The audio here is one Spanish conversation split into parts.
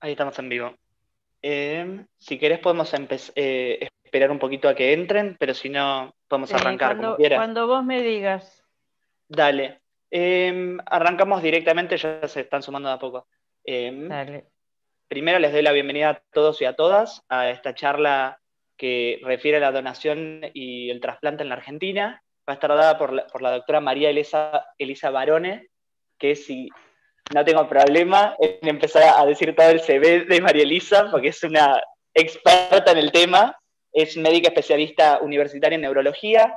Ahí estamos en vivo. Em, si querés podemos eh, esperar un poquito a que entren, pero si no, podemos arrancar. Cuando, vos me digas. Dale. Em, arrancamos directamente, ya se están sumando de a poco. Em, Dale. Primero les doy la bienvenida a todos y a todas a esta charla que refiere a la donación y el trasplante en la Argentina. Va a estar dada por la, doctora María Elisa, Elisa Barone, que es no tengo problema en empezar a decir todo el CV de María Elisa, porque es una experta en el tema, es médica especialista universitaria en neurología,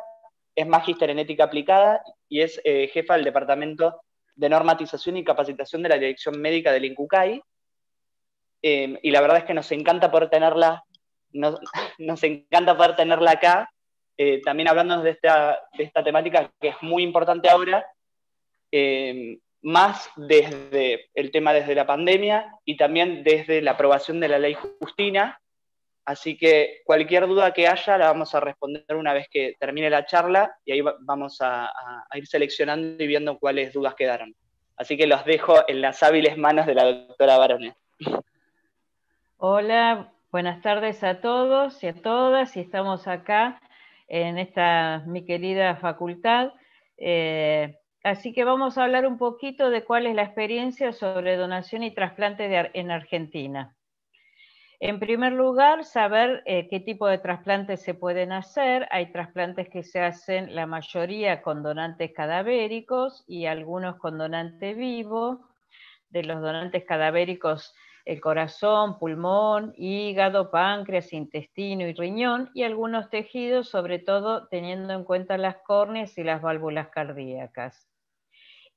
es magíster en ética aplicada y es eh, jefa del Departamento de Normatización y Capacitación de la Dirección Médica del INCUCAI. Em, y la verdad es que nos encanta poder tenerla, nos, nos encanta poder tenerla acá, eh, también hablándonos de esta, temática que es muy importante ahora, em, más desde el tema desde la pandemia y también desde la aprobación de la ley Justina. Así que cualquier duda que haya la vamos a responder una vez que termine la charla y ahí vamos a, ir seleccionando y viendo cuáles dudas quedaron. Así que los dejo en las hábiles manos de la doctora Barone. Hola, buenas tardes a todos y a todas. Y estamos acá en esta mi querida facultad. Eh, Así que vamos a hablar un poquito de cuál es la experiencia sobre donación y trasplante en Argentina. En primer lugar, saber eh, qué tipo de trasplantes se pueden hacer. Hay trasplantes que se hacen la mayoría con donantes cadavéricos y algunos con donante vivo. De los donantes cadavéricos, el corazón, pulmón, hígado, páncreas, intestino y riñón y algunos tejidos, sobre todo teniendo en cuenta las córneas y las válvulas cardíacas.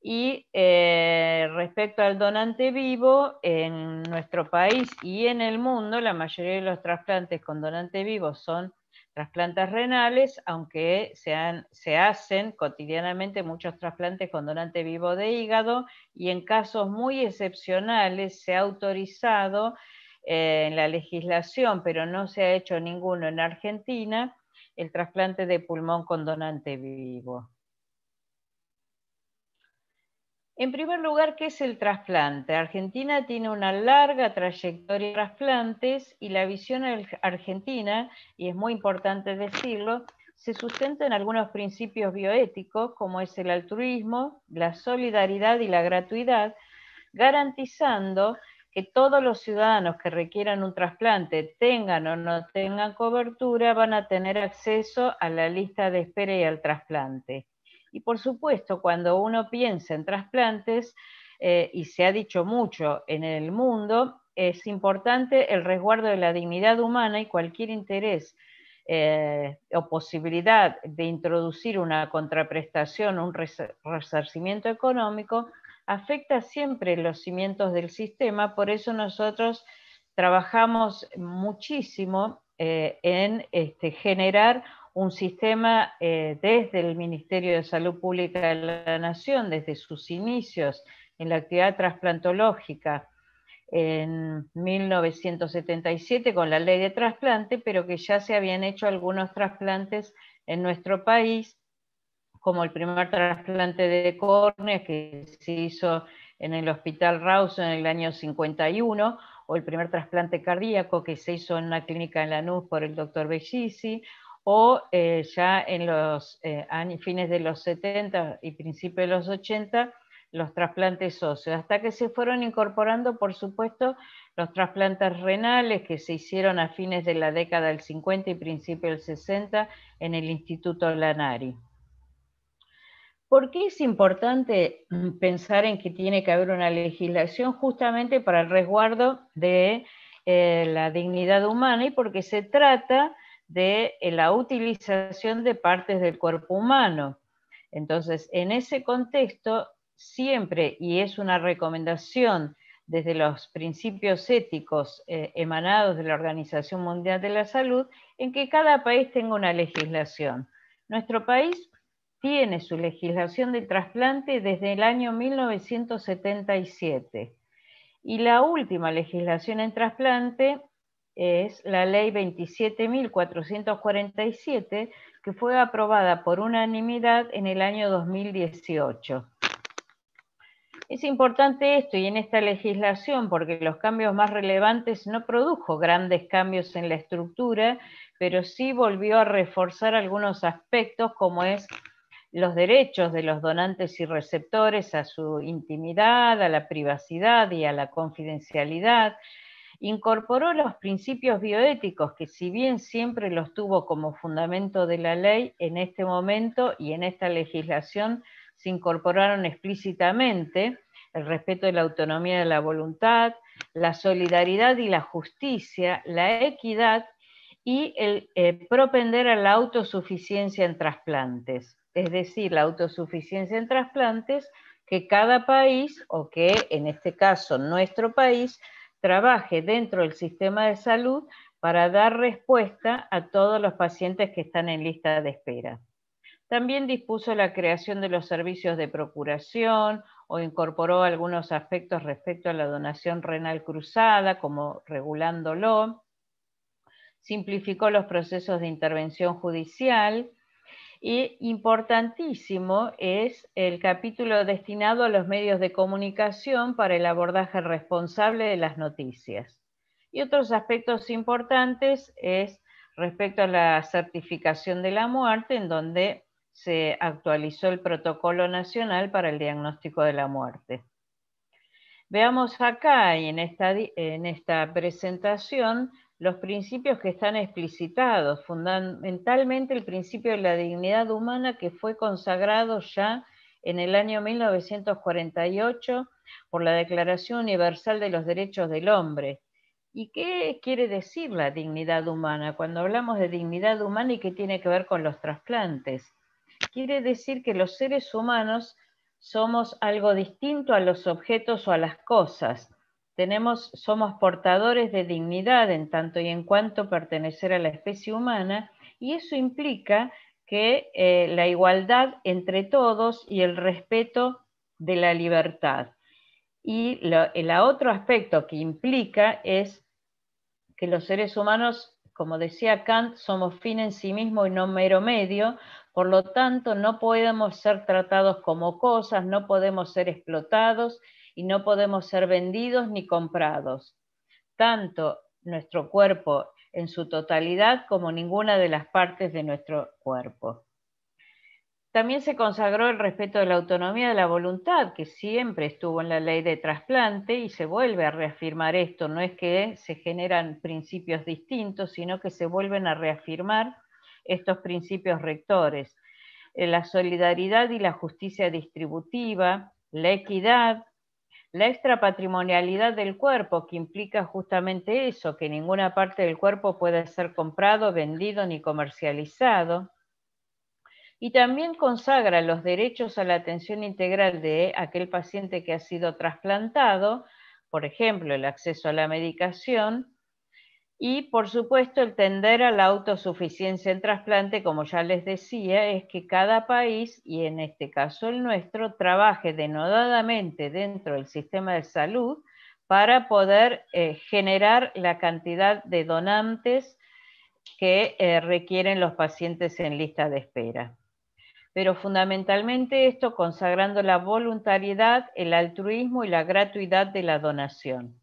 Y eh, respecto al donante vivo, en nuestro país y en el mundo, la mayoría de los trasplantes con donante vivo son trasplantes renales, aunque se, hacen cotidianamente muchos trasplantes con donante vivo de hígado y en casos muy excepcionales se ha autorizado eh, en la legislación, pero no se ha hecho ninguno en Argentina, el trasplante de pulmón con donante vivo. En primer lugar, ¿qué es el trasplante? Argentina tiene una larga trayectoria de trasplantes y la visión argentina, y es muy importante decirlo, se sustenta en algunos principios bioéticos como es el altruismo, la solidaridad y la gratuidad, garantizando que todos los ciudadanos que requieran un trasplante, tengan o no tengan cobertura, van a tener acceso a la lista de espera y al trasplante. Y por supuesto, cuando uno piensa en trasplantes, eh, y se ha dicho mucho en el mundo, es importante el resguardo de la dignidad humana y cualquier interés eh, o posibilidad de introducir una contraprestación, un resarcimiento económico, afecta siempre los cimientos del sistema, por eso nosotros trabajamos muchísimo eh, en este, generar un sistema eh, desde el Ministerio de Salud Pública de la Nación, desde sus inicios en la actividad trasplantológica en 1977 con la ley de trasplante, pero que ya se habían hecho algunos trasplantes en nuestro país, como el primer trasplante de córneas que se hizo en el Hospital Rawson en el año 51, o el primer trasplante cardíaco que se hizo en una clínica en Lanús por el doctor Bellisi, o eh, ya en los eh, fines de los 70 y principios de los 80 los trasplantes óseos, hasta que se fueron incorporando, por supuesto, los trasplantes renales que se hicieron a fines de la década del 50 y principios del 60 en el Instituto Lanari. ¿Por qué es importante pensar en que tiene que haber una legislación justamente para el resguardo de eh, la dignidad humana y porque se trata de eh, la utilización de partes del cuerpo humano. Entonces, en ese contexto, siempre, y es una recomendación desde los principios éticos eh, emanados de la Organización Mundial de la Salud, en que cada país tenga una legislación. Nuestro país tiene su legislación del trasplante desde el año 1977 y la última legislación en trasplante es la ley 27.447 que fue aprobada por unanimidad en el año 2018. Es importante esto y en esta legislación porque los cambios más relevantes no produjo grandes cambios en la estructura, pero sí volvió a reforzar algunos aspectos como es los derechos de los donantes y receptores a su intimidad, a la privacidad y a la confidencialidad, incorporó los principios bioéticos que si bien siempre los tuvo como fundamento de la ley, en este momento y en esta legislación se incorporaron explícitamente el respeto de la autonomía de la voluntad, la solidaridad y la justicia, la equidad y el eh, propender a la autosuficiencia en trasplantes. Es decir, la autosuficiencia en trasplantes que cada país, o que en este caso nuestro país, trabaje dentro del sistema de salud para dar respuesta a todos los pacientes que están en lista de espera. También dispuso la creación de los servicios de procuración o incorporó algunos aspectos respecto a la donación renal cruzada, como regulándolo. Simplificó los procesos de intervención judicial, y importantísimo es el capítulo destinado a los medios de comunicación para el abordaje responsable de las noticias. Y otros aspectos importantes es respecto a la certificación de la muerte, en donde se actualizó el protocolo nacional para el diagnóstico de la muerte. Veamos acá y en esta, en esta presentación los principios que están explicitados, fundamentalmente el principio de la dignidad humana que fue consagrado ya en el año 1948 por la Declaración Universal de los Derechos del Hombre. ¿Y qué quiere decir la dignidad humana? Cuando hablamos de dignidad humana y qué tiene que ver con los trasplantes, quiere decir que los seres humanos somos algo distinto a los objetos o a las cosas somos portadores de dignidad en tanto y en cuanto pertenecer a la especie humana, y eso implica que eh, la igualdad entre todos y el respeto de la libertad. Y el otro aspecto que implica es que los seres humanos, como decía Kant, somos fin en sí mismo y no mero medio, por lo tanto no podemos ser tratados como cosas, no podemos ser explotados y no podemos ser vendidos ni comprados, tanto nuestro cuerpo en su totalidad como ninguna de las partes de nuestro cuerpo. También se consagró el respeto de la autonomía de la voluntad, que siempre estuvo en la ley de trasplante y se vuelve a reafirmar esto. No es que se generan principios distintos, sino que se vuelven a reafirmar estos principios rectores. Eh, la solidaridad y la justicia distributiva, la equidad, la extrapatrimonialidad del cuerpo, que implica justamente eso, que ninguna parte del cuerpo puede ser comprado, vendido ni comercializado. Y también consagra los derechos a la atención integral de aquel paciente que ha sido trasplantado, por ejemplo, el acceso a la medicación, y por supuesto, el tender a la autosuficiencia en trasplante, como ya les decía, es que cada país, y en este caso el nuestro, trabaje denodadamente dentro del sistema de salud para poder eh, generar la cantidad de donantes que eh, requieren los pacientes en lista de espera. Pero fundamentalmente esto consagrando la voluntariedad, el altruismo y la gratuidad de la donación.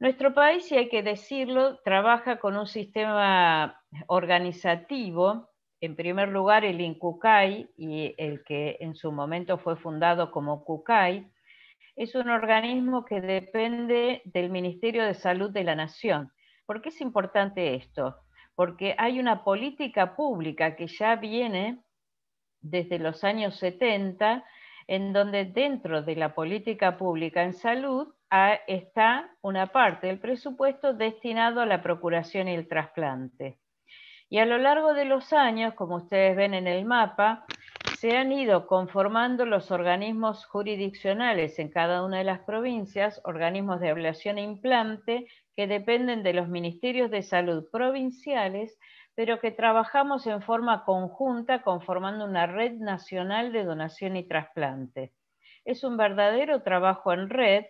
Nuestro país, si hay que decirlo, trabaja con un sistema organizativo, en primer lugar el INCUCAI, y el que en su momento fue fundado como CUCAI, es un organismo que depende del Ministerio de Salud de la Nación. ¿Por qué es importante esto? Porque hay una política pública que ya viene desde los años 70, en donde dentro de la política pública en salud Ah, está una parte del presupuesto destinado a la procuración y el trasplante. Y a lo largo de los años, como ustedes ven en el mapa, se han ido conformando los organismos jurisdiccionales en cada una de las provincias, organismos de ablación e implante que dependen de los ministerios de salud provinciales, pero que trabajamos en forma conjunta conformando una red nacional de donación y trasplante. Es un verdadero trabajo en red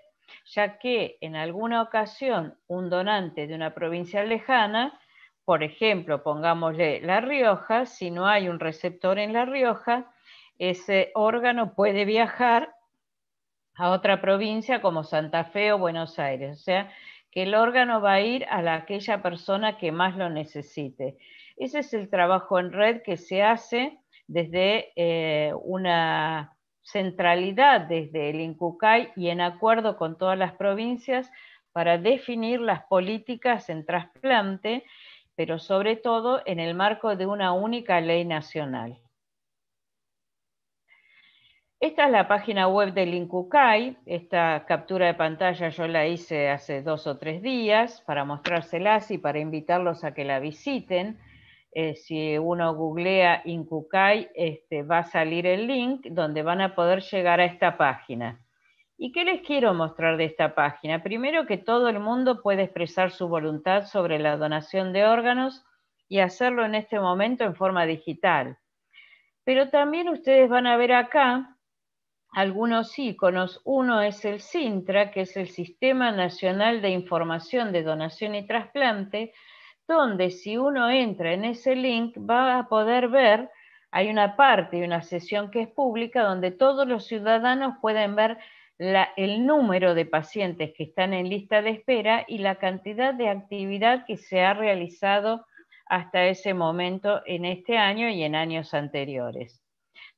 ya que en alguna ocasión un donante de una provincia lejana, por ejemplo, pongámosle La Rioja, si no hay un receptor en La Rioja, ese órgano puede viajar a otra provincia como Santa Fe o Buenos Aires. O sea, que el órgano va a ir a la, aquella persona que más lo necesite. Ese es el trabajo en red que se hace desde eh, una centralidad desde el INCUCAI y en acuerdo con todas las provincias para definir las políticas en trasplante, pero sobre todo en el marco de una única ley nacional. Esta es la página web del INCUCAI. Esta captura de pantalla yo la hice hace dos o tres días para mostrárselas y para invitarlos a que la visiten. Eh, si uno googlea Incucay, este, va a salir el link donde van a poder llegar a esta página. ¿Y qué les quiero mostrar de esta página? Primero que todo el mundo puede expresar su voluntad sobre la donación de órganos y hacerlo en este momento en forma digital. Pero también ustedes van a ver acá algunos iconos. Uno es el SINTRA, que es el Sistema Nacional de Información de Donación y Trasplante, donde si uno entra en ese link va a poder ver, hay una parte y una sesión que es pública donde todos los ciudadanos pueden ver el número de pacientes que están en lista de espera y la cantidad de actividad que se ha realizado hasta ese momento en este año y en años anteriores.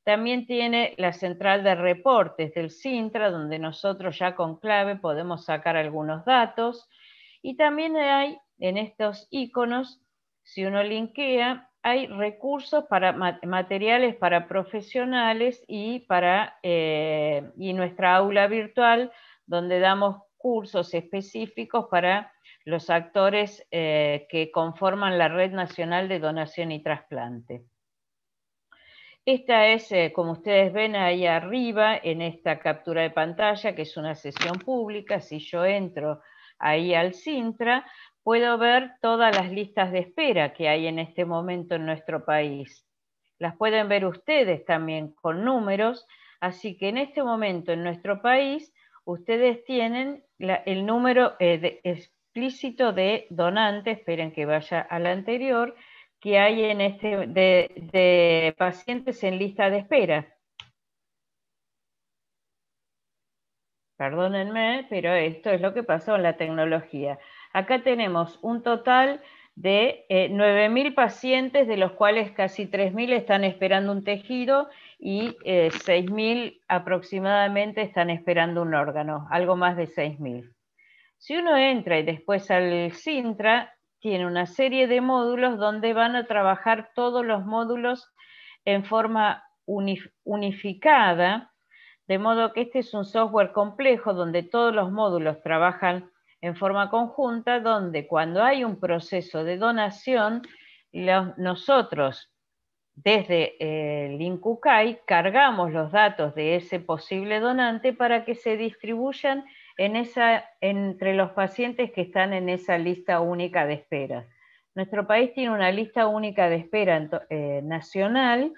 También tiene la central de reportes del Sintra, donde nosotros ya con clave podemos sacar algunos datos. Y también hay en estos iconos, si uno linkea, hay recursos para materiales para profesionales y para eh, y nuestra aula virtual donde damos cursos específicos para los actores eh, que conforman la Red Nacional de Donación y Trasplante. Esta es, eh, como ustedes ven ahí arriba, en esta captura de pantalla, que es una sesión pública, si yo entro ahí al Sintra, puedo ver todas las listas de espera que hay en este momento en nuestro país. Las pueden ver ustedes también con números, así que en este momento en nuestro país ustedes tienen el número eh, explícito de donantes, esperen que vaya al anterior, que hay en este de, de pacientes en lista de espera. Perdónenme, pero esto es lo que pasó en la tecnología. Acá tenemos un total de 9.000 eh, pacientes, de los cuales casi 3.000 están esperando un tejido y 6.000 eh, aproximadamente están esperando un órgano, algo más de 6.000. Si uno entra y después al Sintra, tiene una serie de módulos donde van a trabajar todos los módulos en forma unificada, de modo que este es un software complejo donde todos los módulos trabajan en forma conjunta, donde cuando hay un proceso de donación, nosotros desde eh, el INCUCAI cargamos los datos de ese posible donante para que se distribuyan entre los pacientes que están en esa lista única de espera. Nuestro país tiene una lista única de espera eh, nacional,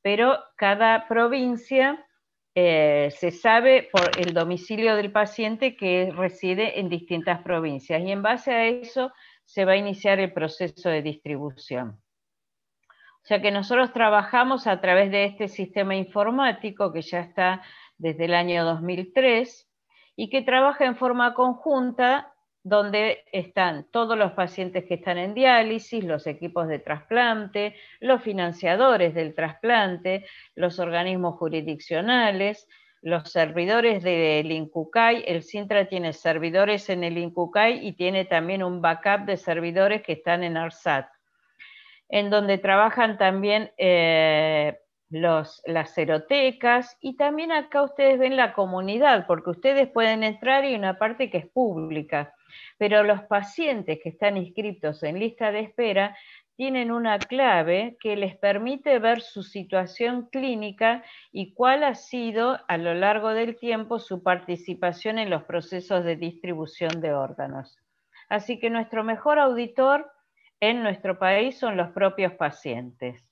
pero cada provincia eh, se sabe por el domicilio del paciente que reside en distintas provincias y en base a eso se va a iniciar el proceso de distribución. O sea que nosotros trabajamos a través de este sistema informático que ya está desde el año 2003 y que trabaja en forma conjunta donde están todos los pacientes que están en diálisis, los equipos de trasplante, los financiadores del trasplante, los organismos jurisdiccionales, los servidores del INCUCAI. El Sintra tiene servidores en el INCUCAI y tiene también un backup de servidores que están en ARSAT, en donde trabajan también eh, los, las serotecas y también acá ustedes ven la comunidad, porque ustedes pueden entrar y una parte que es pública pero los pacientes que están inscritos en lista de espera tienen una clave que les permite ver su situación clínica y cuál ha sido a lo largo del tiempo su participación en los procesos de distribución de órganos. Así que nuestro mejor auditor en nuestro país son los propios pacientes.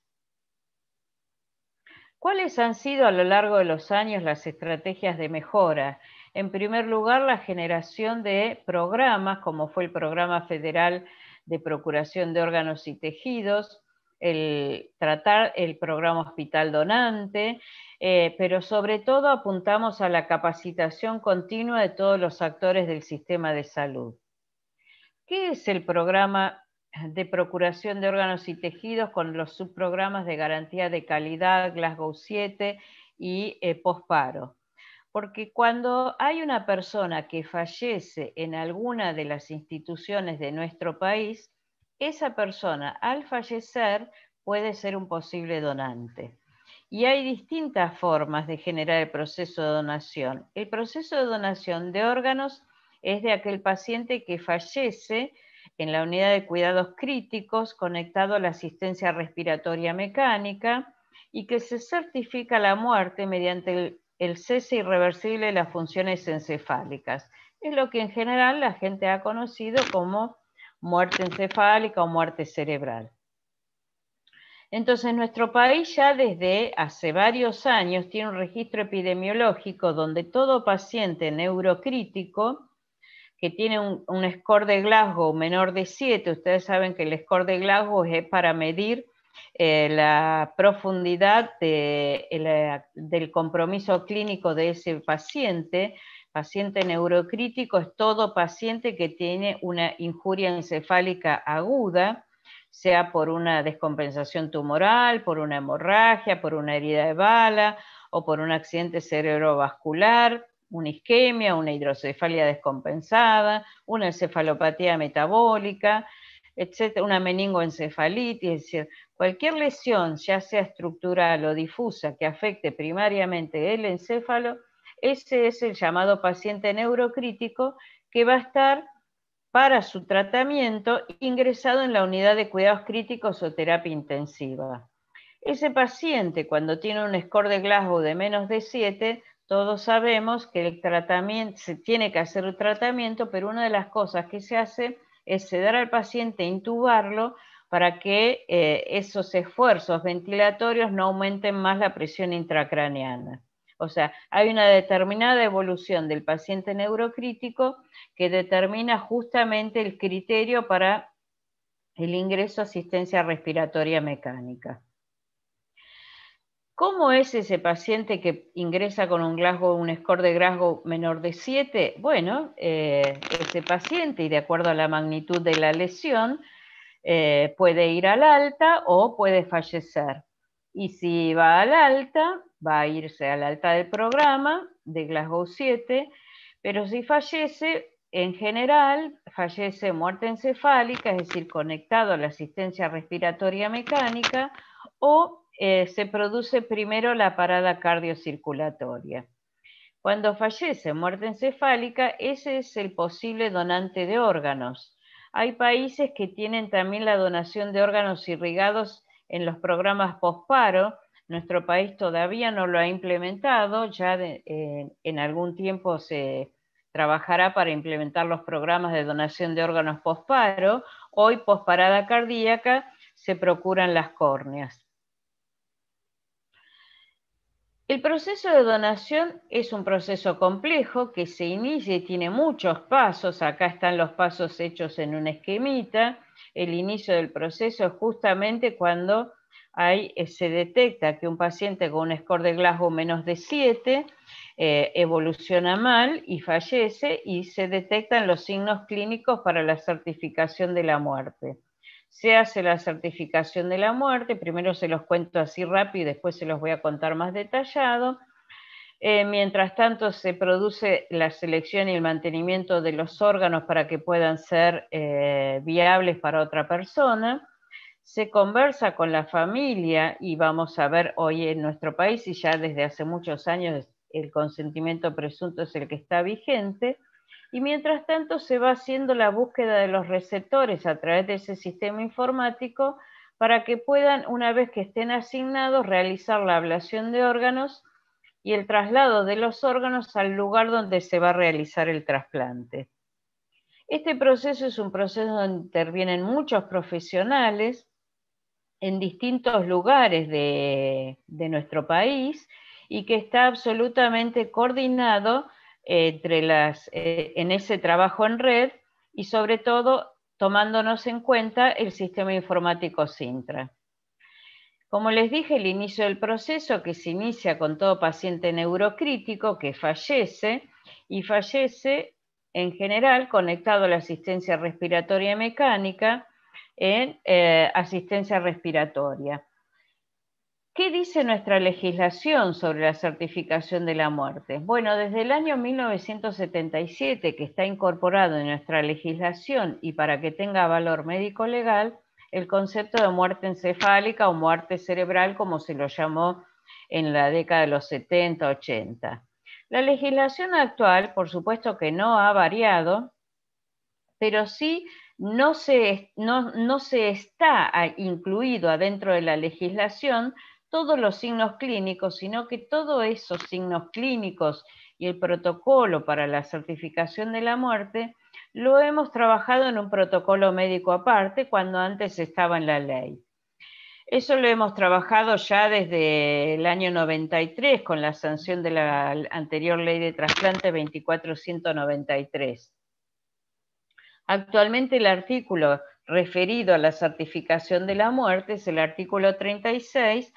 ¿Cuáles han sido a lo largo de los años las estrategias de mejora? En primer lugar, la generación de programas, como fue el Programa Federal de Procuración de Órganos y Tejidos, el tratar el programa Hospital Donante, eh, pero sobre todo apuntamos a la capacitación continua de todos los actores del sistema de salud. ¿Qué es el programa de procuración de órganos y tejidos con los subprogramas de garantía de calidad Glasgow 7 y eh, postparo? posparo? porque cuando hay una persona que fallece en alguna de las instituciones de nuestro país, esa persona al fallecer puede ser un posible donante. Y hay distintas formas de generar el proceso de donación. El proceso de donación de órganos es de aquel paciente que fallece en la unidad de cuidados críticos conectado a la asistencia respiratoria mecánica y que se certifica la muerte mediante el el cese irreversible de las funciones encefálicas. Es lo que en general la gente ha conocido como muerte encefálica o muerte cerebral. Entonces, nuestro país ya desde hace varios años tiene un registro epidemiológico donde todo paciente neurocrítico que tiene un, score de Glasgow menor de 7, ustedes saben que el score de Glasgow es para medir eh, la profundidad eh, del compromiso clínico de ese paciente. Paciente neurocrítico es todo paciente que tiene una injuria encefálica aguda, sea por una descompensación tumoral, por una hemorragia, por una herida de bala o por un accidente cerebrovascular, una isquemia, una hidrocefalia descompensada, una encefalopatía metabólica, una meningoencefalitis, es decir, cualquier lesión, ya sea estructural o difusa, que afecte primariamente el encéfalo, ese es el llamado paciente neurocrítico que va a estar para su tratamiento ingresado en la unidad de cuidados críticos o terapia intensiva. Ese paciente, cuando tiene un score de Glasgow de menos de 7, todos sabemos que el tratamiento, se tiene que hacer el tratamiento, pero una de las cosas que se hace es ceder al paciente, intubarlo, para que eh, esos esfuerzos ventilatorios no aumenten más la presión intracraneana. O sea, hay una determinada evolución del paciente neurocrítico que determina justamente el criterio para el ingreso a asistencia respiratoria mecánica. ¿Cómo es ese paciente que ingresa con un Glasgow, un score de Glasgow menor de 7? Bueno, eh, ese paciente, y de acuerdo a la magnitud de la lesión, eh, puede ir al alta o puede fallecer. Y si va al alta, va a irse al alta del programa de Glasgow 7, pero si fallece, en general, fallece muerte encefálica, es decir, conectado a la asistencia respiratoria mecánica, o eh, se produce primero la parada cardiocirculatoria. Cuando fallece muerte encefálica, ese es el posible donante de órganos. Hay países que tienen también la donación de órganos irrigados en los programas posparo. Nuestro país todavía no lo ha implementado, ya eh, en algún tiempo se trabajará para implementar los programas de donación de órganos posparo. Hoy, posparada cardíaca, se procuran las córneas. El proceso de donación es un proceso complejo que se inicia y tiene muchos pasos. Acá están los pasos hechos en un esquemita. El inicio del proceso es justamente cuando eh, se detecta que un paciente con un score de Glasgow menos de 7 eh, evoluciona mal y fallece y se detectan los signos clínicos para la certificación de la muerte se hace la certificación de la muerte, primero se los cuento así rápido y después se los voy a contar más detallado. Eh, mientras tanto, se produce la selección y el mantenimiento de los órganos para que puedan ser eh, viables para otra persona. Se conversa con la familia y vamos a ver hoy en nuestro país y ya desde hace muchos años el consentimiento presunto es el que está vigente. Y mientras tanto se va haciendo la búsqueda de los receptores a través de ese sistema informático para que puedan, una vez que estén asignados, realizar la ablación de órganos y el traslado de los órganos al lugar donde se va a realizar el trasplante. Este proceso es un proceso donde intervienen muchos profesionales en distintos lugares de, de nuestro país y que está absolutamente coordinado entre las, eh, en ese trabajo en red y sobre todo tomándonos en cuenta el sistema informático Sintra. Como les dije, el inicio del proceso que se inicia con todo paciente neurocrítico que fallece y fallece en general conectado a la asistencia respiratoria mecánica en eh, asistencia respiratoria. ¿Qué dice nuestra legislación sobre la certificación de la muerte? Bueno, desde el año 1977 que está incorporado en nuestra legislación y para que tenga valor médico legal, el concepto de muerte encefálica o muerte cerebral, como se lo llamó en la década de los 70, 80. La legislación actual, por supuesto que no ha variado, pero sí no se, se está incluido adentro de la legislación todos los signos clínicos, sino que todos esos signos clínicos y el protocolo para la certificación de la muerte lo hemos trabajado en un protocolo médico aparte cuando antes estaba en la ley. Eso lo hemos trabajado ya desde el año 93 con la sanción de la anterior ley de trasplante 2493. Actualmente el artículo referido a la certificación de la muerte es el artículo 36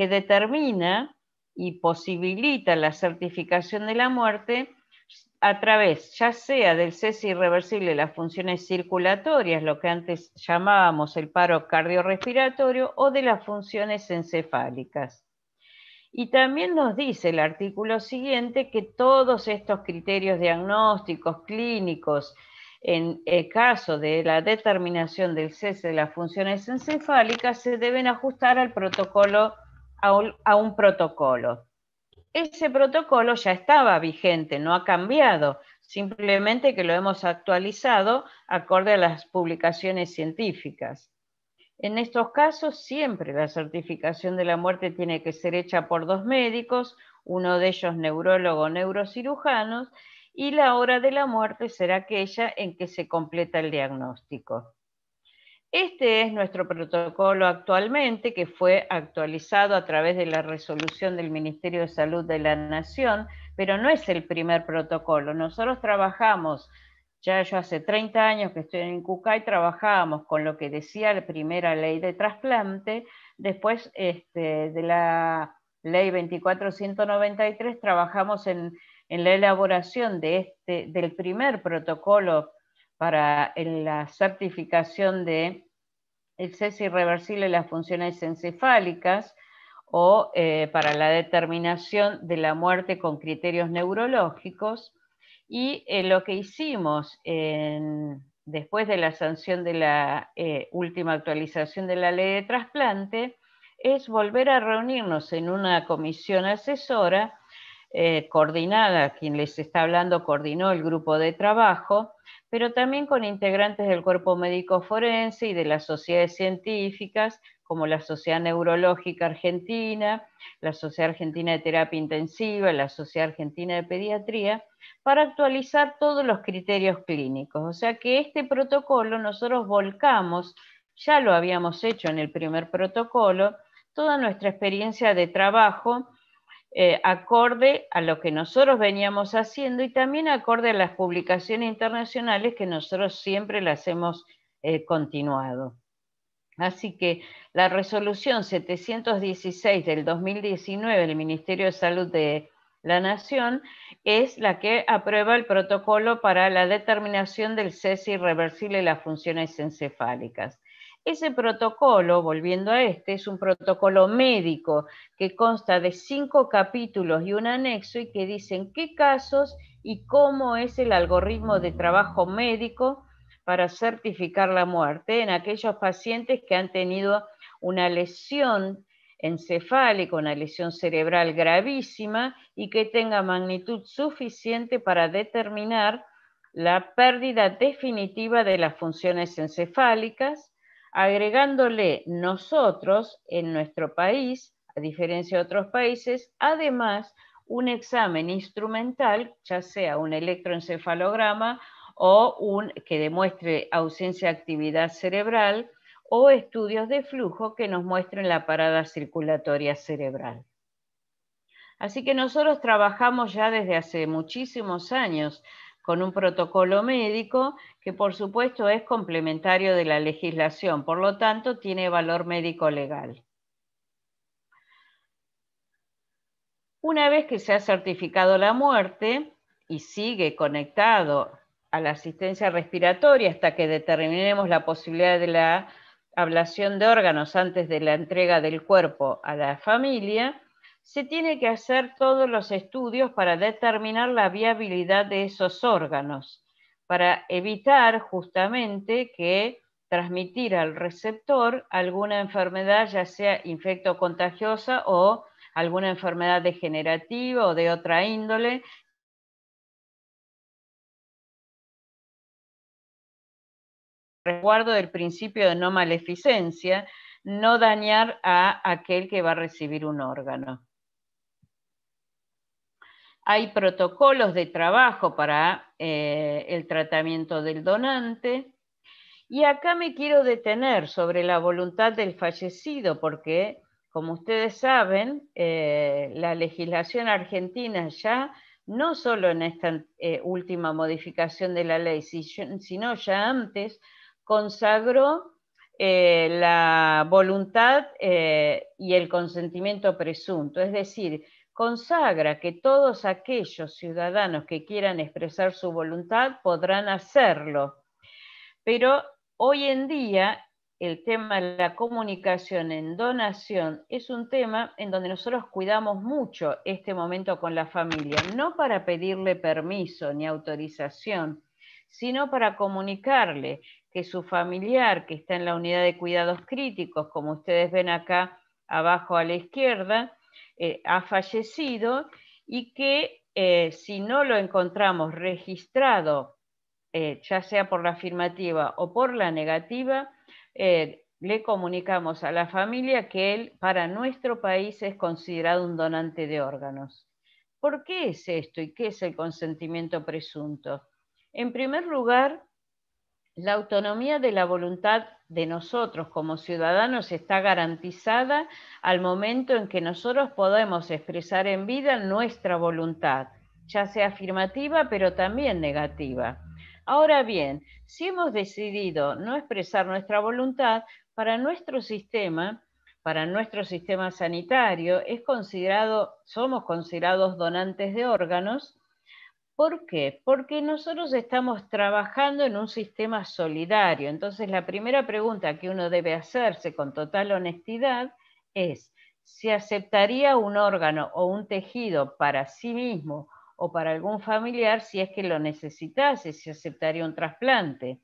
que determina y posibilita la certificación de la muerte a través ya sea del cese irreversible de las funciones circulatorias, lo que antes llamábamos el paro cardiorrespiratorio, o de las funciones encefálicas. Y también nos dice el artículo siguiente que todos estos criterios diagnósticos, clínicos, en el caso de la determinación del cese de las funciones encefálicas, se deben ajustar al protocolo a un, protocolo. Ese protocolo ya estaba vigente, no ha cambiado, simplemente que lo hemos actualizado acorde a las publicaciones científicas. En estos casos, siempre la certificación de la muerte tiene que ser hecha por dos médicos, uno de ellos neurólogo o neurocirujanos, y la hora de la muerte será aquella en que se completa el diagnóstico. Este es nuestro protocolo actualmente, que fue actualizado a través de la resolución del Ministerio de Salud de la Nación, pero no es el primer protocolo. Nosotros trabajamos, ya yo hace 30 años que estoy en Cucay, trabajábamos con lo que decía la primera ley de trasplante, después este, de la ley 2493 trabajamos en, la elaboración de este, del primer protocolo para la certificación de cese irreversible de las funciones encefálicas o eh, para la determinación de la muerte con criterios neurológicos. Y eh, lo que hicimos después de la sanción de la eh, última actualización de la ley de trasplante es volver a reunirnos en una comisión asesora eh, coordinada, quien les está hablando coordinó el grupo de trabajo, pero también con integrantes del cuerpo médico forense y de las sociedades científicas, como la Sociedad Neurológica Argentina, la Sociedad Argentina de Terapia Intensiva, la Sociedad Argentina de Pediatría, para actualizar todos los criterios clínicos. O sea que este protocolo nosotros volcamos, ya lo habíamos hecho en el primer protocolo, toda nuestra experiencia de trabajo eh, acorde a lo que nosotros veníamos haciendo y también acorde a las publicaciones internacionales que nosotros siempre las hemos eh, continuado. Así que la resolución 716 del 2019 del Ministerio de Salud de la Nación es la que aprueba el protocolo para la determinación del cese irreversible de las funciones encefálicas. Ese protocolo, volviendo a este, es un protocolo médico que consta de cinco capítulos y un anexo y que dicen qué casos y cómo es el algoritmo de trabajo médico para certificar la muerte en aquellos pacientes que han tenido una lesión encefálica, una lesión cerebral gravísima y que tenga magnitud suficiente para determinar la pérdida definitiva de las funciones encefálicas, agregándole nosotros en nuestro país, a diferencia de otros países, además un examen instrumental, ya sea un electroencefalograma o un que demuestre ausencia de actividad cerebral o estudios de flujo que nos muestren la parada circulatoria cerebral. Así que nosotros trabajamos ya desde hace muchísimos años con un protocolo médico que por supuesto es complementario de la legislación, por lo tanto tiene valor médico legal. Una vez que se ha certificado la muerte y sigue conectado a la asistencia respiratoria hasta que determinemos la posibilidad de la ablación de órganos antes de la entrega del cuerpo a la familia, se tiene que hacer todos los estudios para determinar la viabilidad de esos órganos, para evitar justamente que transmitir al receptor alguna enfermedad, ya sea contagiosa o alguna enfermedad degenerativa o de otra índole, resguardo del principio de no maleficencia, no dañar a aquel que va a recibir un órgano hay protocolos de trabajo para eh, el tratamiento del donante. Y acá me quiero detener sobre la voluntad del fallecido, porque, como ustedes saben, eh, la legislación argentina ya, no solo en esta eh, última modificación de la ley, sino ya antes, consagró la voluntad y el consentimiento presunto. Es decir, consagra que todos aquellos ciudadanos que quieran expresar su voluntad podrán hacerlo. Pero hoy en día el tema de la comunicación en donación es un tema en donde nosotros cuidamos mucho este momento con la familia, no para pedirle permiso ni autorización, sino para comunicarle que su familiar que está en la unidad de cuidados críticos, como ustedes ven acá abajo a la izquierda, eh, ha fallecido y que eh, si no lo encontramos registrado, eh, ya sea por la afirmativa o por la negativa, le comunicamos a la familia que él para nuestro país es considerado un donante de órganos. ¿Por qué es esto y qué es el consentimiento presunto? En primer lugar, la autonomía de la voluntad de nosotros como ciudadanos está garantizada al momento en que nosotros podemos expresar en vida nuestra voluntad, ya sea afirmativa pero también negativa. Ahora bien, si hemos decidido no expresar nuestra voluntad, para nuestro sistema, para nuestro sistema sanitario, es considerado, somos considerados donantes de órganos ¿Por qué? Porque nosotros estamos trabajando en un sistema solidario. Entonces, la primera pregunta que uno debe hacerse con total honestidad es, ¿se aceptaría un órgano o un tejido para sí mismo o para algún familiar si es que lo necesitase? ¿Se aceptaría un trasplante?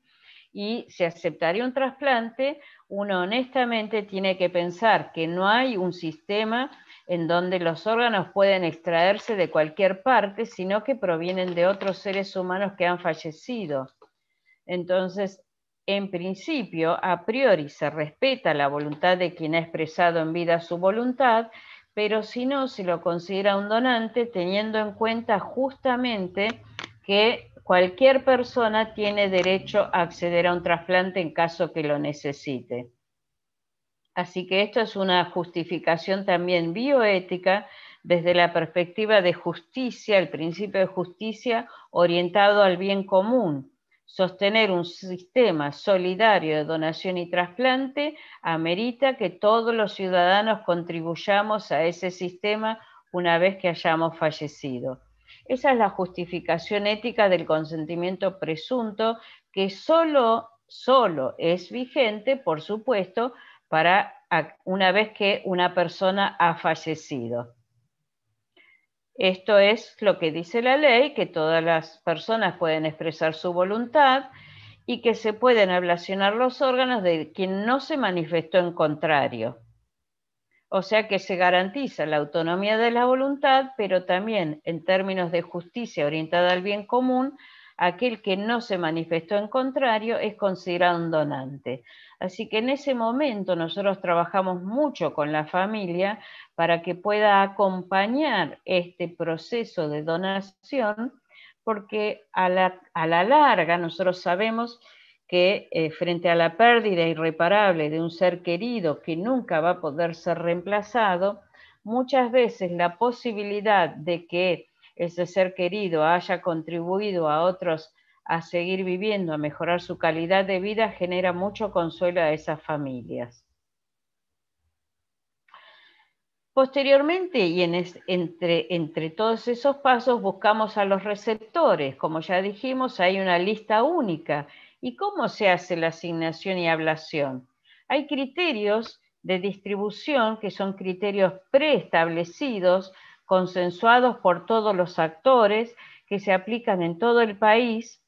y si aceptaría un trasplante, uno honestamente tiene que pensar que no hay un sistema en donde los órganos pueden extraerse de cualquier parte, sino que provienen de otros seres humanos que han fallecido. Entonces, en principio, a priori se respeta la voluntad de quien ha expresado en vida su voluntad, pero si no, se lo considera un donante teniendo en cuenta justamente que Cualquier persona tiene derecho a acceder a un trasplante en caso que lo necesite. Así que esto es una justificación también bioética desde la perspectiva de justicia, el principio de justicia orientado al bien común. Sostener un sistema solidario de donación y trasplante amerita que todos los ciudadanos contribuyamos a ese sistema una vez que hayamos fallecido. Esa es la justificación ética del consentimiento presunto que solo, solo es vigente, por supuesto, para una vez que una persona ha fallecido. Esto es lo que dice la ley, que todas las personas pueden expresar su voluntad y que se pueden ablacionar los órganos de quien no se manifestó en contrario. O sea que se garantiza la autonomía de la voluntad, pero también en términos de justicia orientada al bien común, aquel que no se manifestó en contrario es considerado un donante. Así que en ese momento nosotros trabajamos mucho con la familia para que pueda acompañar este proceso de donación, porque a la, a la larga nosotros sabemos que eh, frente a la pérdida irreparable de un ser querido que nunca va a poder ser reemplazado, muchas veces la posibilidad de que ese ser querido haya contribuido a otros a seguir viviendo, a mejorar su calidad de vida, genera mucho consuelo a esas familias. Posteriormente, y entre, todos esos pasos, buscamos a los receptores. Como ya dijimos, hay una lista única ¿Y cómo se hace la asignación y ablación? Hay criterios de distribución que son criterios preestablecidos, consensuados por todos los actores, que se aplican en todo el país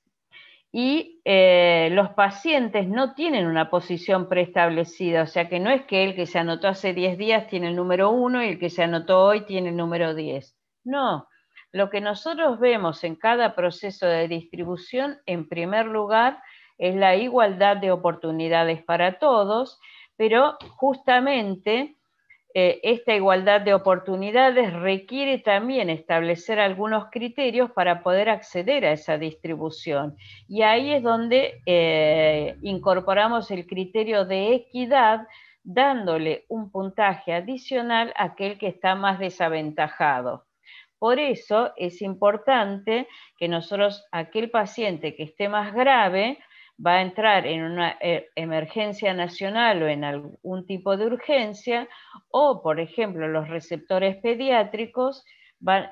y eh, los pacientes no tienen una posición preestablecida, o sea que no es que el que se anotó hace 10 días tiene el número 1 y el que se anotó hoy tiene el número 10. No, lo que nosotros vemos en cada proceso de distribución, en primer lugar, es la igualdad de oportunidades para todos, pero justamente eh, esta igualdad de oportunidades requiere también establecer algunos criterios para poder acceder a esa distribución. Y ahí es donde eh, incorporamos el criterio de equidad dándole un puntaje adicional a aquel que está más desaventajado. Por eso es importante que nosotros, aquel paciente que esté más grave, va a entrar en una eh, emergencia nacional o en algún tipo de urgencia, o por ejemplo los receptores pediátricos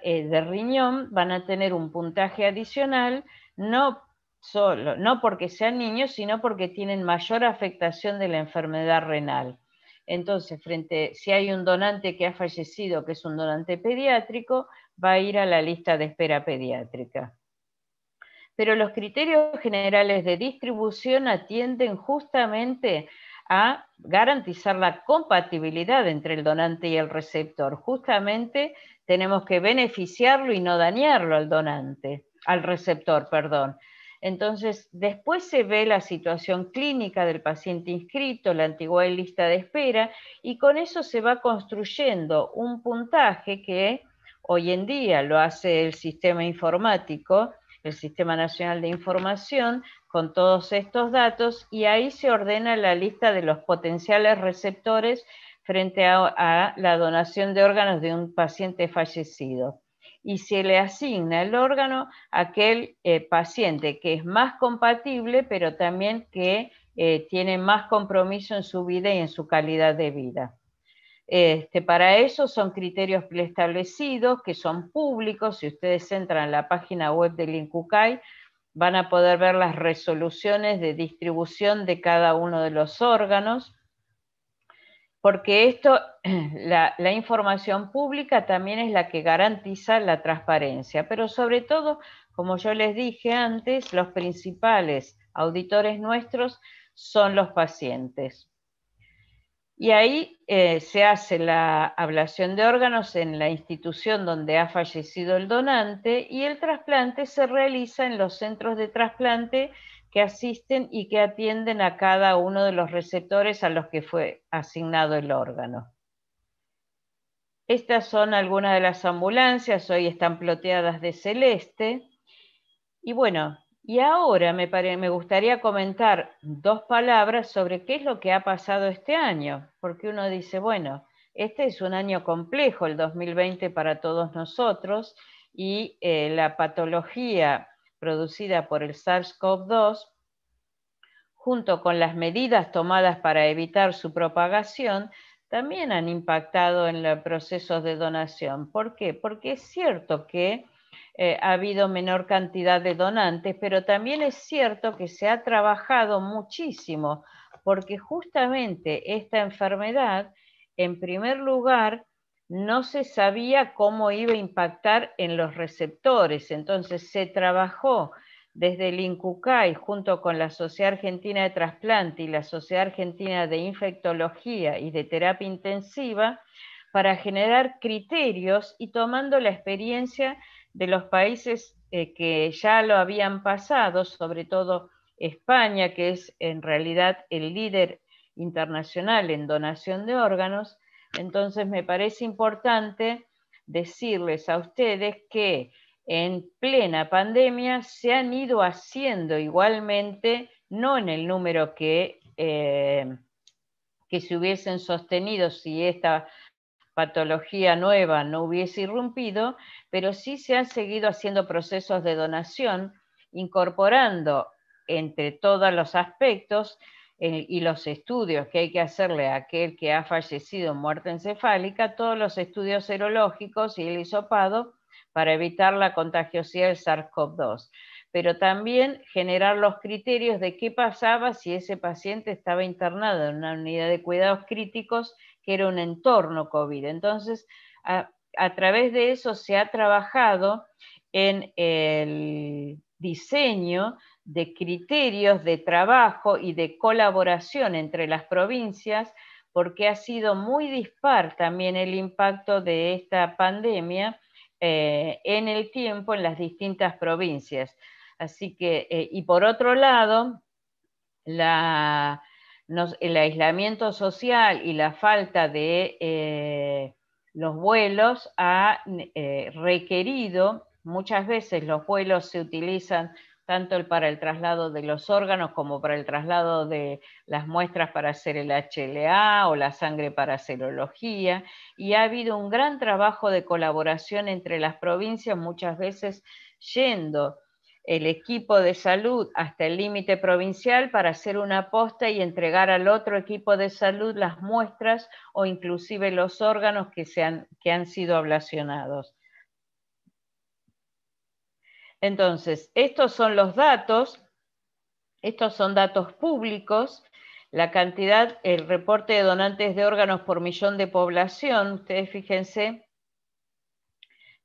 eh, de riñón van a tener un puntaje adicional, no solo, no porque sean niños, sino porque tienen mayor afectación de la enfermedad renal. Entonces, frente, si hay un donante que ha fallecido, que es un donante pediátrico, va a ir a la lista de espera pediátrica pero los criterios generales de distribución atienden justamente a garantizar la compatibilidad entre el donante y el receptor. Justamente tenemos que beneficiarlo y no dañarlo al donante, al receptor, perdón. Entonces, después se ve la situación clínica del paciente inscrito, la antigua lista de espera, y con eso se va construyendo un puntaje que hoy en día lo hace el sistema informático, el Sistema Nacional de Información con todos estos datos y ahí se ordena la lista de los potenciales receptores frente a, la donación de órganos de un paciente fallecido. Y se le asigna el órgano a aquel eh, paciente que es más compatible, pero también que eh, tiene más compromiso en su vida y en su calidad de vida. Este, para eso son criterios preestablecidos que son públicos. Si ustedes entran en la página web del INCUCAI, van a poder ver las resoluciones de distribución de cada uno de los órganos, porque esto, la información pública también es la que garantiza la transparencia, pero sobre todo, como yo les dije antes, los principales auditores nuestros son los pacientes. Y ahí eh, se hace la ablación de órganos en la institución donde ha fallecido el donante y el trasplante se realiza en los centros de trasplante que asisten y que atienden a cada uno de los receptores a los que fue asignado el órgano. Estas son algunas de las ambulancias, hoy están ploteadas de celeste. Y bueno, y ahora me, gustaría comentar dos palabras sobre qué es lo que ha pasado este año, porque uno dice, bueno, este es un año complejo, el 2020 para todos nosotros, y eh, la patología producida por el SARS-CoV-2, junto con las medidas tomadas para evitar su propagación, también han impactado en los procesos de donación. ¿Por qué? Porque es cierto que eh, ha habido menor cantidad de donantes, pero también es cierto que se ha trabajado muchísimo, porque justamente esta enfermedad, en primer lugar, no se sabía cómo iba a impactar en los receptores, entonces se trabajó desde el INCUCAI junto con la Sociedad Argentina de Trasplante y la Sociedad Argentina de Infectología y de Terapia Intensiva para generar criterios y tomando la experiencia de los países eh, que ya lo habían pasado, sobre todo España, que es en realidad el líder internacional en donación de órganos, entonces me parece importante decirles a ustedes que en plena pandemia se han ido haciendo igualmente, no en el número que, eh, que se hubiesen sostenido si esta patología nueva no hubiese irrumpido, pero sí se han seguido haciendo procesos de donación, incorporando entre todos los aspectos eh, y los estudios que hay que hacerle a aquel que ha fallecido en muerte encefálica, todos los estudios serológicos y el hisopado para evitar la contagiosidad del SARS-CoV-2, pero también generar los criterios de qué pasaba si ese paciente estaba internado en una unidad de cuidados críticos que era un entorno COVID. Entonces, a, través de eso se ha trabajado en el diseño de criterios de trabajo y de colaboración entre las provincias, porque ha sido muy dispar también el impacto de esta pandemia eh, en el tiempo en las distintas provincias. Así que, eh, y por otro lado, la, el aislamiento social y la falta de eh, los vuelos ha eh, requerido, muchas veces los vuelos se utilizan tanto para el traslado de los órganos como para el traslado de las muestras para hacer el HLA o la sangre para serología, y ha habido un gran trabajo de colaboración entre las provincias, muchas veces yendo el equipo de salud hasta el límite provincial para hacer una posta y entregar al otro equipo de salud las muestras o inclusive los órganos que, han, que han sido ablacionados. Entonces, estos son los datos, estos son datos públicos, la cantidad, el reporte de donantes de órganos por millón de población, ustedes fíjense,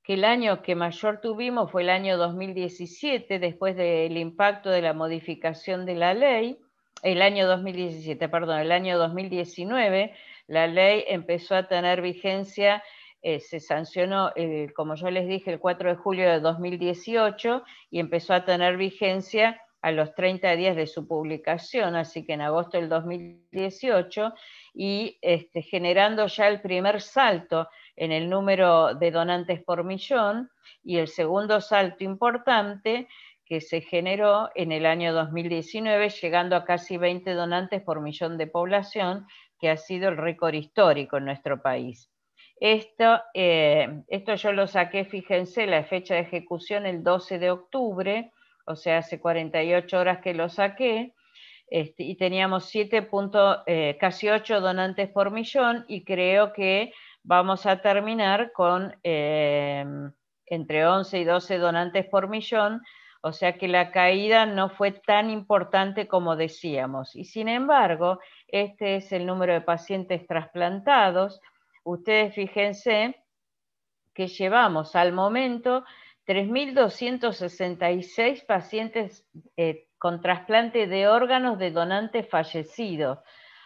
que el año que mayor tuvimos fue el año 2017, después del impacto de la modificación de la ley, el año 2017, perdón, el año 2019, la ley empezó a tener vigencia, eh, se sancionó, como yo les dije, el 4 de julio de 2018 y empezó a tener vigencia a los 30 días de su publicación, así que en agosto del 2018, y este, generando ya el primer salto en el número de donantes por millón y el segundo salto importante que se generó en el año 2019, llegando a casi 20 donantes por millón de población, que ha sido el récord histórico en nuestro país. Esto, eh, esto yo lo saqué, fíjense, la fecha de ejecución el 12 de octubre, o sea, hace 48 horas que lo saqué, este, y teníamos 7. Eh, casi 8 donantes por millón, y creo que vamos a terminar con eh, entre 11 y 12 donantes por millón, o sea que la caída no fue tan importante como decíamos. Y sin embargo, este es el número de pacientes trasplantados. Ustedes fíjense que llevamos al momento 3.266 pacientes eh, con trasplante de órganos de donantes fallecidos.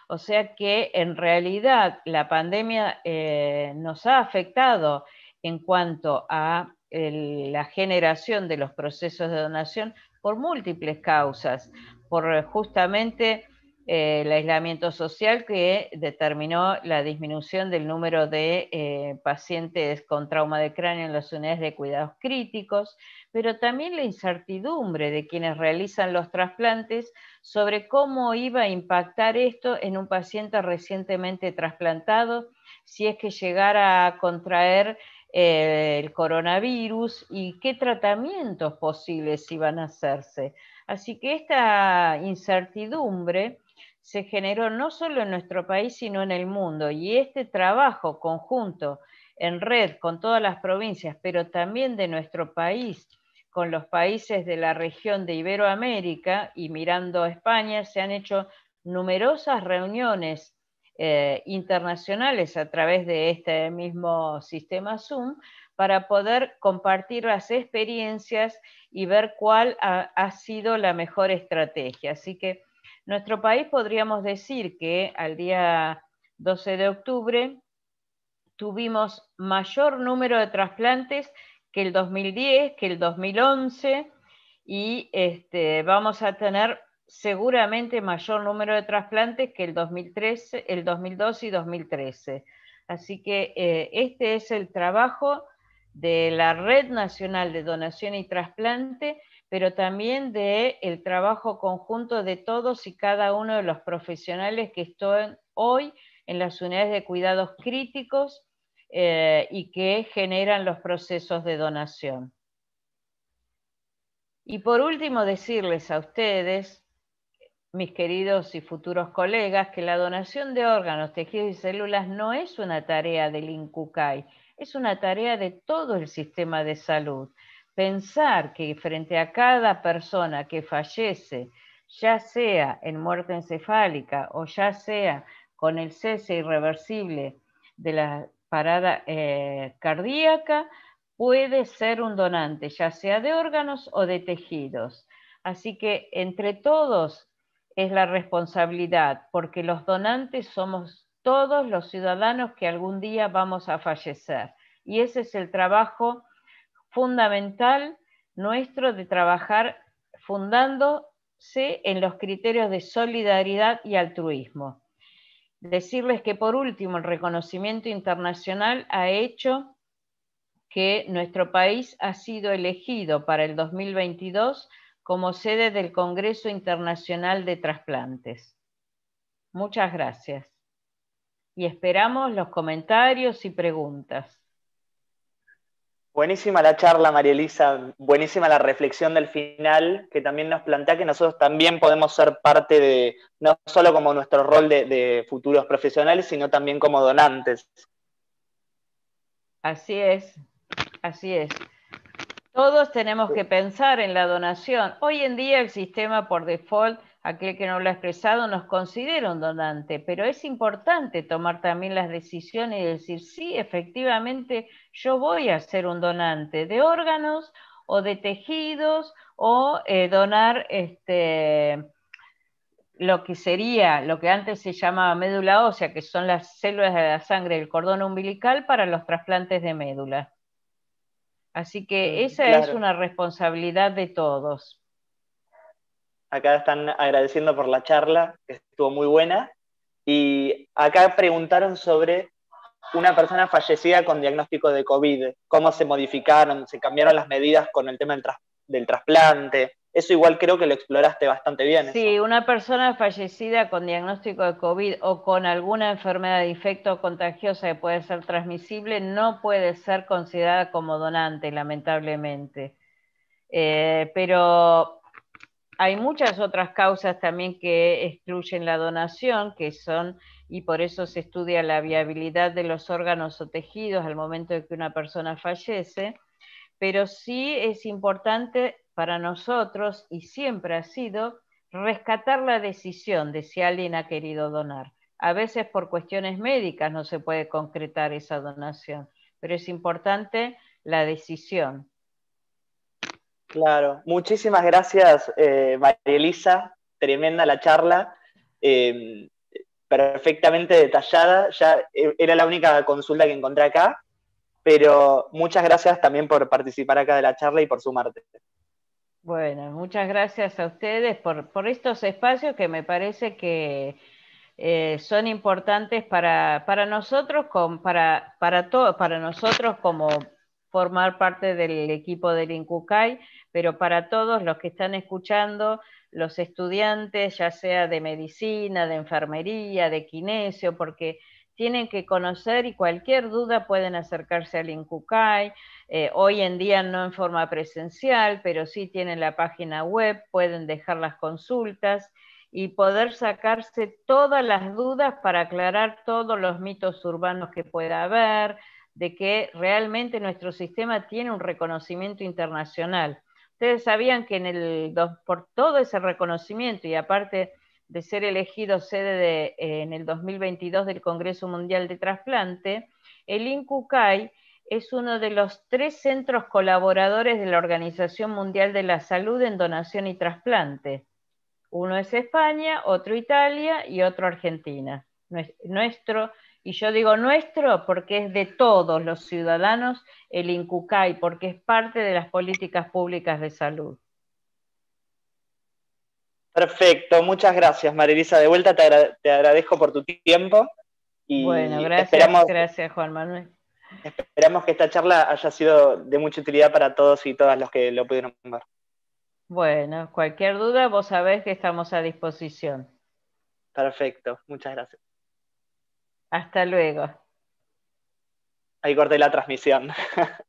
O sea que en realidad la pandemia eh, nos ha afectado en cuanto a la generación de los procesos de donación por múltiples causas, por justamente eh, el aislamiento social que determinó la disminución del número de eh, pacientes con trauma de cráneo en las unidades de cuidados críticos, pero también la incertidumbre de quienes realizan los trasplantes sobre cómo iba a impactar esto en un paciente recientemente trasplantado si es que llegara a contraer eh, el coronavirus y qué tratamientos posibles iban a hacerse. Así que esta incertidumbre se generó no solo en nuestro país, sino en el mundo. Y este trabajo conjunto en red con todas las provincias, pero también de nuestro país, con los países de la región de Iberoamérica y mirando a España, se han hecho numerosas reuniones eh, internacionales a través de este mismo sistema Zoom para poder compartir las experiencias y ver cuál ha, ha sido la mejor estrategia. Así que nuestro país podríamos decir que al día 12 de octubre tuvimos mayor número de trasplantes que el 2010, que el 2011 y este, vamos a tener seguramente mayor número de trasplantes que el 2013, el 2012 y 2013. Así que eh, este es el trabajo de la Red Nacional de Donación y Trasplante pero también de trabajo conjunto de todos y cada uno de los profesionales que están hoy en las unidades de cuidados críticos eh, y que generan los procesos de donación. Y por último, decirles a ustedes, mis queridos y futuros colegas, que la donación de órganos, tejidos y células no es una tarea del INCUCAI, es una tarea de todo el sistema de salud pensar que frente a cada persona que fallece, ya sea en muerte encefálica o ya sea con el cese irreversible de la parada eh, cardíaca, puede ser un donante, ya sea de órganos o de tejidos. Así que entre todos es la responsabilidad, porque los donantes somos todos los ciudadanos que algún día vamos a fallecer. Y ese es el trabajo fundamental nuestro de trabajar fundándose en los criterios de solidaridad y altruismo. Decirles que por último el reconocimiento internacional ha hecho que nuestro país ha sido elegido para el 2022 como sede del Congreso Internacional de Trasplantes. Muchas gracias. Y esperamos los comentarios y preguntas. Buenísima la charla, María Elisa, buenísima la reflexión del final, que también nos plantea que nosotros también podemos ser parte de, no solo como nuestro rol de, de futuros profesionales, sino también como donantes. Así es, así es. Todos tenemos que pensar en la donación. Hoy en día el sistema por default aquel que no lo ha expresado nos considera un donante, pero es importante tomar también las decisiones y decir, sí, efectivamente, yo voy a ser un donante de órganos o de tejidos o eh, donar este, lo que sería, lo que antes se llamaba médula ósea, que son las células de la sangre del cordón umbilical para los trasplantes de médula. Así que mm, esa es una responsabilidad de todos acá están agradeciendo por la charla, que estuvo muy buena, y acá preguntaron sobre una persona fallecida con diagnóstico de COVID, cómo se modificaron, se cambiaron las medidas con el tema del, trasplante. Eso igual creo que lo exploraste bastante bien. ¿eh? Sí, una persona fallecida con diagnóstico de COVID o con alguna enfermedad de efecto contagiosa que puede ser transmisible no puede ser considerada como donante, lamentablemente. Eh, pero hay muchas otras causas también que excluyen la donación, que son, y por eso se estudia la viabilidad de los órganos o tejidos al momento de que una persona fallece, pero sí es importante para nosotros, y siempre ha sido, rescatar la decisión de si alguien ha querido donar. A veces por cuestiones médicas no se puede concretar esa donación, pero es importante la decisión. Claro, muchísimas gracias, eh, María Elisa. Tremenda la charla, em, perfectamente detallada. Ya e, era la única consulta que encontré acá, pero muchas gracias también por participar acá de la charla y por sumarte. Bueno, muchas gracias a ustedes por, estos espacios que me parece que eh, son importantes para, nosotros, como para, para, para nosotros como formar parte del equipo del INCUCAI, pero para todos los que están escuchando, los estudiantes, ya sea de medicina, de enfermería, de kinesio, porque tienen que conocer y cualquier duda pueden acercarse al INCUCAI. Eh, hoy en día no en forma presencial, pero sí tienen la página web, pueden dejar las consultas y poder sacarse todas las dudas para aclarar todos los mitos urbanos que pueda haber, de que realmente nuestro sistema tiene un reconocimiento internacional. Ustedes sabían que por todo ese reconocimiento y aparte de ser elegido sede eh, en el 2022 del Congreso Mundial de Trasplante, el INCUCAI es uno de los tres centros colaboradores de la Organización Mundial de la Salud en donación y trasplante. Uno es España, otro Italia y otro Argentina. Nuestro y yo digo nuestro porque es de todos los ciudadanos el INCUCAI, porque es parte de las políticas públicas de salud. Perfecto, muchas gracias Marilisa. De vuelta te, agradezco por tu tiempo. Y bueno, esperamos, gracias Juan Manuel. Esperamos que esta charla haya sido de mucha utilidad para todos y todas los que lo pudieron ver. Bueno, cualquier duda vos sabés que estamos a disposición. Perfecto, muchas gracias. Hasta luego. Ahí corté la transmisión.